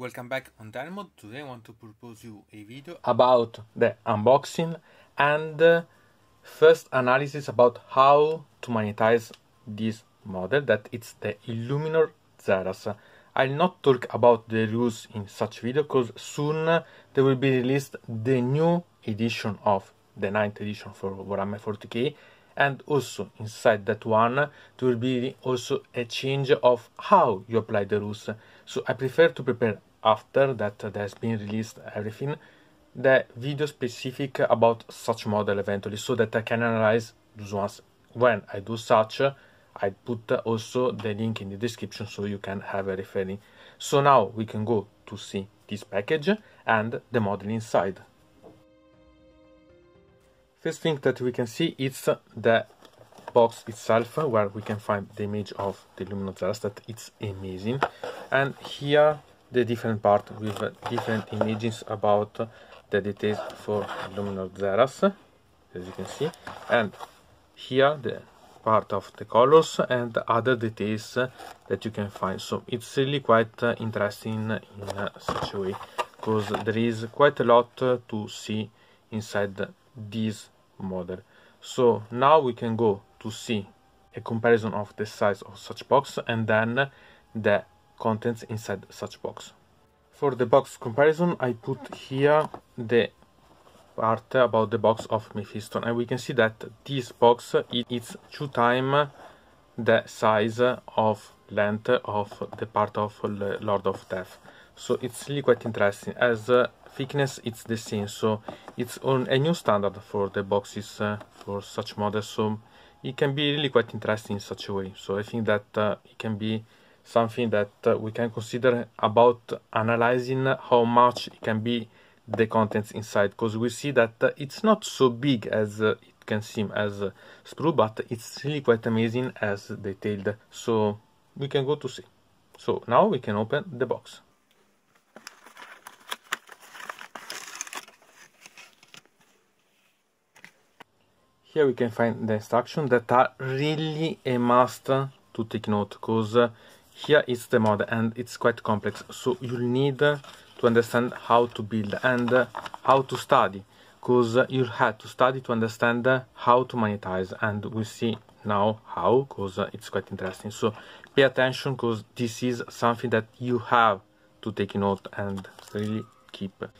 Welcome back on Dalmod. Today I want to propose you a video about the unboxing and uh, first analysis about how to monetize this model that it's the Illuminor Zeras. I'll not talk about the rules in such video because soon there will be released the new edition of the 9th edition for Warhammer 40k and also inside that one there will be also a change of how you apply the rules so i prefer to prepare after that has been released everything the video specific about such model eventually so that I can analyze those ones when I do such I put also the link in the description so you can have a referring so now we can go to see this package and the model inside first thing that we can see is the box itself where we can find the image of the Luminoceras that it's amazing and here the different part with uh, different images about the details for abdominal zeras as you can see and here the part of the colors and other details uh, that you can find so it's really quite uh, interesting in such a way because there is quite a lot to see inside this model so now we can go to see a comparison of the size of such box and then the contents inside such box. For the box comparison, I put here the part about the box of Mephiston and we can see that this box is two times the size of length of the part of Lord of Death. So it's really quite interesting as uh, thickness it's the same so it's on a new standard for the boxes uh, for such models so it can be really quite interesting in such a way so I think that uh, it can be something that uh, we can consider about analyzing how much can be the contents inside because we see that uh, it's not so big as uh, it can seem as a uh, sprue but it's really quite amazing as detailed so we can go to see so now we can open the box here we can find the instructions that are really a must to take note because uh, here is the model and it's quite complex, so you'll need to understand how to build and how to study, because you'll have to study to understand how to monetize, and we'll see now how, because it's quite interesting. So pay attention, because this is something that you have to take note and really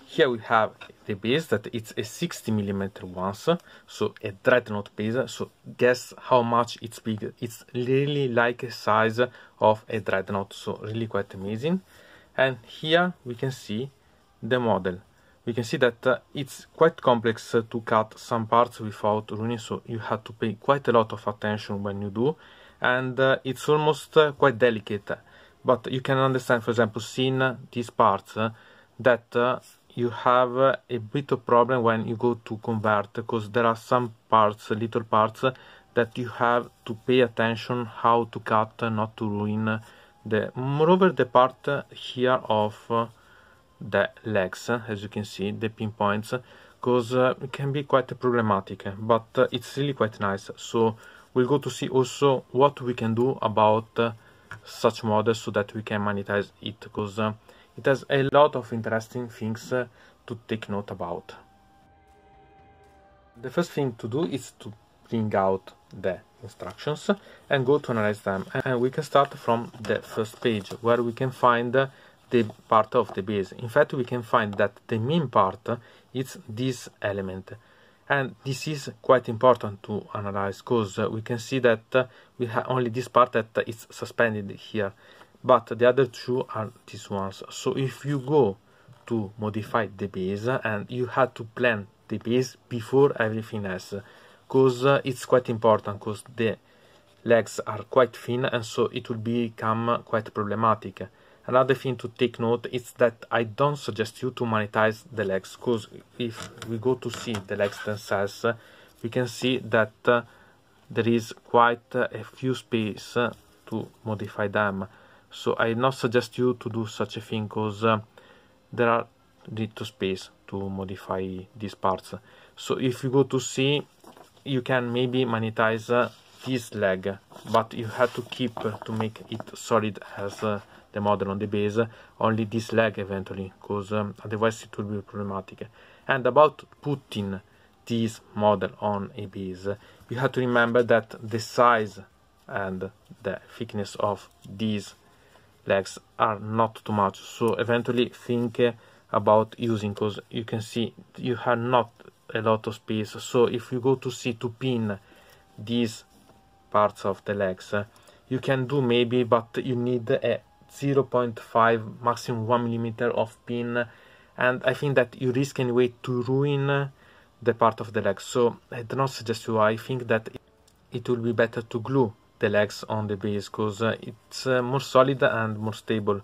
here we have the base that it's a 60 millimeter one, so a dreadnought base, so guess how much it's big. It's really like a size of a dreadnought, so really quite amazing. And here we can see the model. We can see that uh, it's quite complex uh, to cut some parts without ruining, so you have to pay quite a lot of attention when you do, and uh, it's almost uh, quite delicate. But you can understand, for example, seeing uh, these parts, uh, that uh, you have uh, a bit of problem when you go to convert because there are some parts, little parts, that you have to pay attention how to cut, uh, not to ruin uh, the. Moreover, the part here of the legs, as you can see, the pinpoints, because it can be quite problematic, but it's really quite nice. So we'll go to see also what we can do about such model so that we can monetize it because uh, it has a lot of interesting things uh, to take note about. The first thing to do is to bring out the instructions and go to analyze them and we can start from the first page where we can find the part of the base. In fact, we can find that the main part uh, is this element and this is quite important to analyze because uh, we can see that uh, we have only this part that is suspended here but the other two are these ones so if you go to modify the base uh, and you had to plan the base before everything else because it's quite important because the legs are quite thin and so it will become quite problematic Another thing to take note is that I don't suggest you to monetize the legs because if we go to see the legs themselves, we can see that uh, there is quite uh, a few space uh, to modify them. So I not suggest you to do such a thing because uh, there are little space to modify these parts. So if you go to see, you can maybe monetize uh, this leg, but you have to keep uh, to make it solid as the model on the base, only this leg eventually, because um, otherwise it would be problematic. And about putting this model on a base, you have to remember that the size and the thickness of these legs are not too much, so eventually think uh, about using, because you can see you have not a lot of space, so if you go to see to pin these parts of the legs, uh, you can do maybe but you need a 0.5 maximum 1 millimeter of pin and I think that you risk anyway to ruin the part of the leg so I do not suggest you I think that it will be better to glue the legs on the base because uh, it's uh, more solid and more stable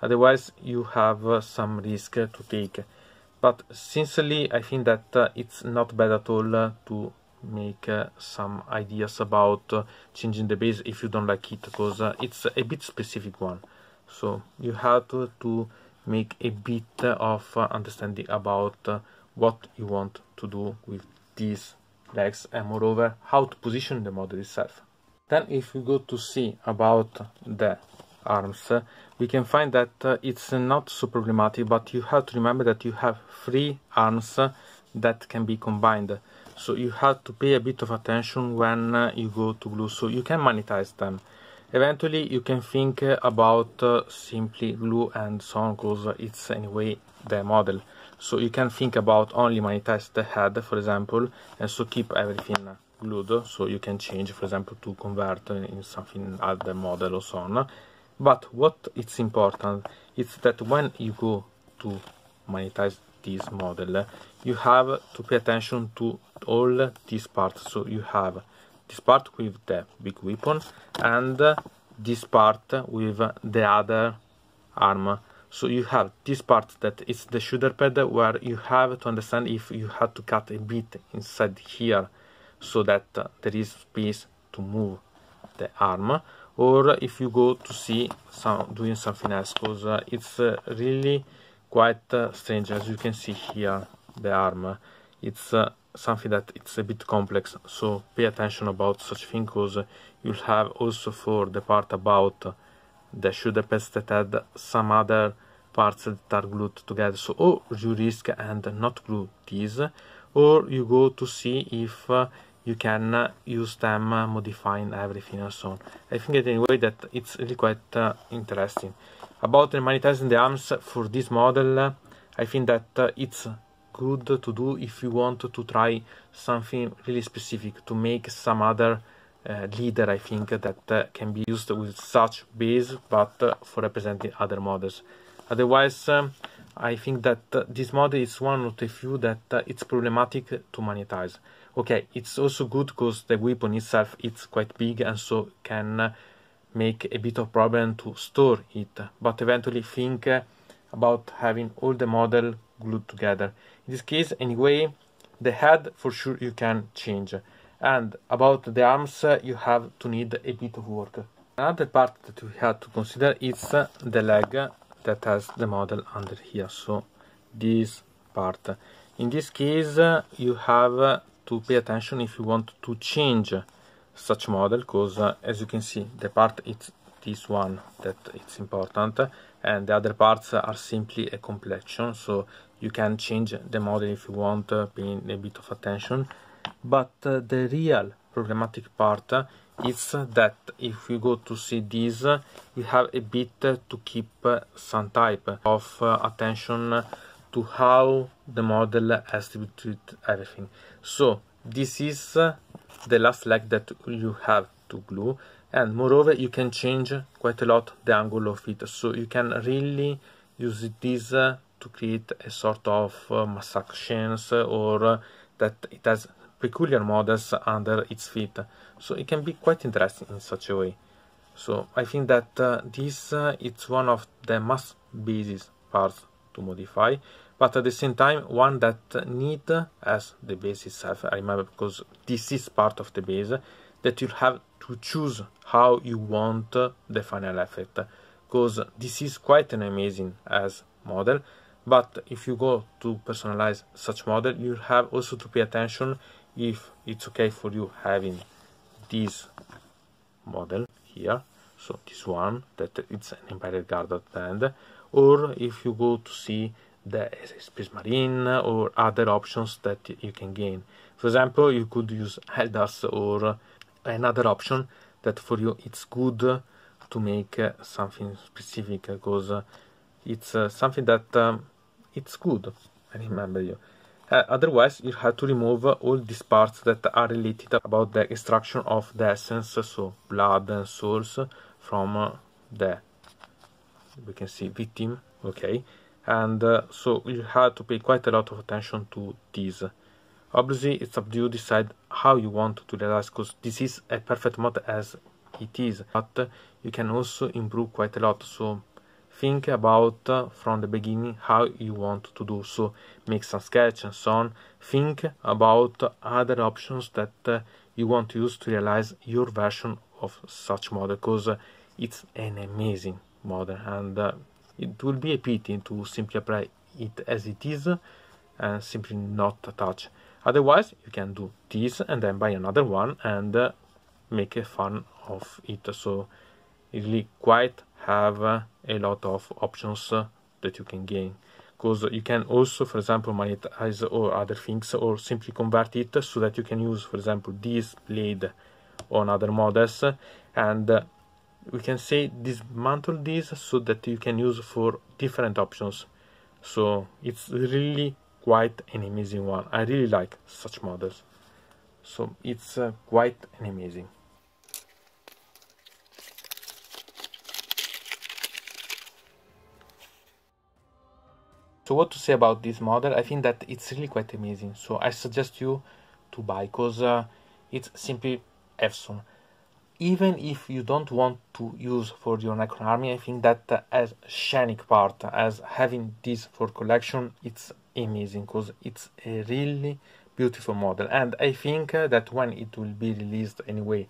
otherwise you have uh, some risk to take but sincerely I think that uh, it's not bad at all uh, to make uh, some ideas about changing the base if you don't like it because it's a bit specific one so you have to, to make a bit of uh, understanding about uh, what you want to do with these legs and moreover how to position the model itself then if we go to see about the arms uh, we can find that it's not so problematic but you have to remember that you have three arms that can be combined so you have to pay a bit of attention when you go to glue so you can monetize them Eventually you can think about uh, simply glue and so on because it's anyway the model. So you can think about only monetize the head for example and so keep everything glued so you can change for example to convert in something other model or so on. But what it's important is that when you go to monetize this model you have to pay attention to all these parts so you have this part with the big weapon and this part with the other arm so you have this part that is the shoulder pad where you have to understand if you had to cut a bit inside here so that uh, there is space to move the arm or if you go to see some doing something else because uh, it's uh, really quite uh, strange as you can see here the arm it's uh, something that it's a bit complex so pay attention about such things. because you'll have also for the part about the shoulder pasted that had some other parts that are glued together so or you risk and not glue these or you go to see if uh, you can uh, use them uh, modifying everything and so on i think that anyway that it's really quite uh, interesting about the magnetizing the arms for this model uh, i think that uh, it's good to do if you want to try something really specific to make some other uh, leader I think that uh, can be used with such base but uh, for representing other models otherwise um, I think that uh, this model is one of the few that uh, it's problematic to monetize okay it's also good because the weapon itself it's quite big and so can uh, make a bit of problem to store it but eventually think about having all the model glued together. In this case, anyway, the head for sure you can change. And about the arms, uh, you have to need a bit of work. Another part that we have to consider is uh, the leg that has the model under here. So this part. In this case, uh, you have to pay attention if you want to change such model because uh, as you can see the part it's this one that it's important and the other parts are simply a complexion so you can change the model if you want uh, paying a bit of attention but uh, the real problematic part uh, is that if you go to see this we have a bit to keep some type of attention to how the model has to treat everything so this is the last leg that you have to glue and moreover you can change quite a lot the angle of it so you can really use this to create a sort of uh, mass actions or that it has peculiar models under its feet. So it can be quite interesting in such a way. So I think that uh, this uh, is one of the most basic parts to modify but at the same time one that need as the base itself I remember because this is part of the base that you have to choose how you want the final effect because this is quite an amazing as model but if you go to personalize such model you have also to pay attention if it's okay for you having this model here so this one that it's an embedded guarded band or if you go to see the Space Marine or other options that you can gain. For example, you could use Heldas or another option that for you it's good to make something specific because it's uh, something that um, it's good. I remember you. Uh, otherwise, you have to remove all these parts that are related about the extraction of the essence, so blood and souls, from uh, the, we can see, victim, okay? And uh, so you have to pay quite a lot of attention to these. Obviously, it's up to you to decide how you want to realize, because this is a perfect mod as it is, but you can also improve quite a lot. So think about uh, from the beginning how you want to do so make some sketch and so on think about other options that uh, you want to use to realize your version of such model because uh, it's an amazing model and uh, it will be a pity to simply apply it as it is and simply not attach otherwise you can do this and then buy another one and uh, make a fun of it so really quite have uh, a lot of options uh, that you can gain because you can also for example monetize or other things or simply convert it so that you can use for example this blade on other models and uh, we can say dismantle this so that you can use for different options so it's really quite an amazing one i really like such models so it's uh, quite an amazing So what to say about this model? I think that it's really quite amazing. So I suggest you to buy because uh, it's simply awesome. Even if you don't want to use for your Necron army, I think that uh, as scenic part, as having this for collection, it's amazing because it's a really beautiful model. And I think uh, that when it will be released anyway,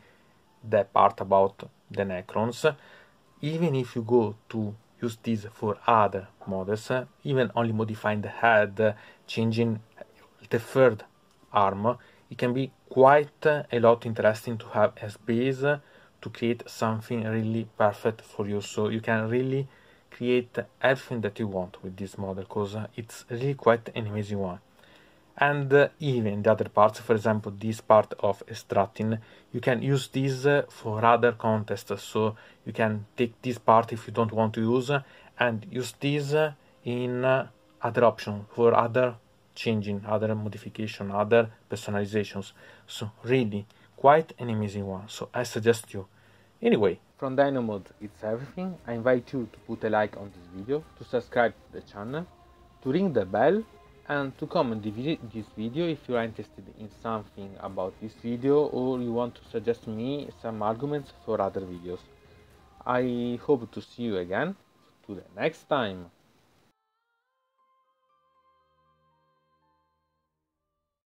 the part about the Necrons, even if you go to use this for other models, even only modifying the head, changing the third arm, it can be quite uh, a lot interesting to have as base to create something really perfect for you. So you can really create everything that you want with this model because it's really quite an amazing one and uh, even the other parts for example this part of strutting, you can use this uh, for other contests so you can take this part if you don't want to use uh, and use this uh, in uh, other option for other changing other modification other personalizations so really quite an amazing one so i suggest you anyway from dynamod it's everything i invite you to put a like on this video to subscribe to the channel to ring the bell and to comment this video if you are interested in something about this video or you want to suggest me some arguments for other videos. I hope to see you again, to the next time!